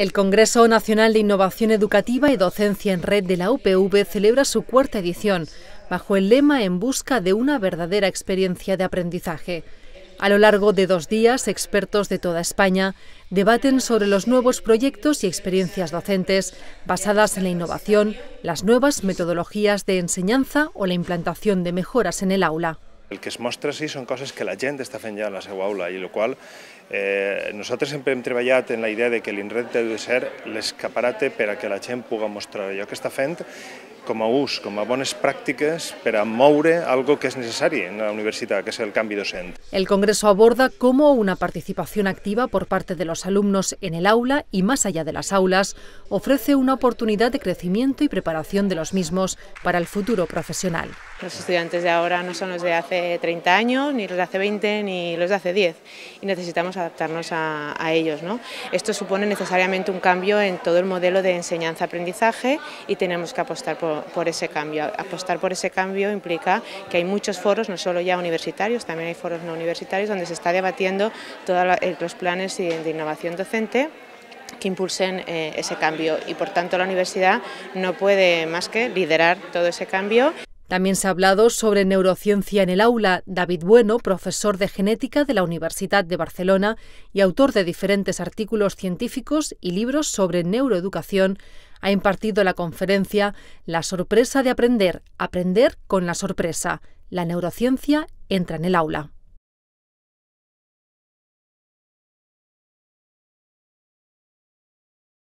El Congreso Nacional de Innovación Educativa y Docencia en Red de la UPV celebra su cuarta edición, bajo el lema En busca de una verdadera experiencia de aprendizaje. A lo largo de dos días, expertos de toda España debaten sobre los nuevos proyectos y experiencias docentes basadas en la innovación, las nuevas metodologías de enseñanza o la implantación de mejoras en el aula. El que es mostra sí són coses que la gent està fent ja a la seva aula i el qual eh, nosaltres sempre hem treballat en la idea de que l'inret de ser l'escaparate per a que la gent puga mostrar allò que està fent com a ús, com a bones pràctiques per a moure algo que és necessari en la universitat, que és el canvi docent. El Congreso aborda com una participació activa per part de los alumnos en el aula i més allá de les aules ofrece una oportunitat de creixement i preparació de los mismos per al futur professional. Los estudiantes de ahora no son los de hace 30 años, ni los de hace 20, ni los de hace 10, y necesitamos adaptarnos a, ellos. Esto supone necesariamente un cambio en todo el modelo de enseñanza-aprendizaje y tenemos que apostar por, ese cambio. Apostar por ese cambio implica que hay muchos foros, no solo ya universitarios, también hay foros no universitarios, donde se está debatiendo todos eh, los planes de innovación docente que impulsen eh, ese cambio y por tanto la universidad no puede más que liderar todo ese cambio. También se ha hablado sobre neurociencia en el aula. David Bueno, profesor de genética de la Universidad de Barcelona y autor de diferentes artículos científicos y libros sobre neuroeducación, ha impartido la conferencia La sorpresa de aprender, aprender con la sorpresa. La neurociencia entra en el aula.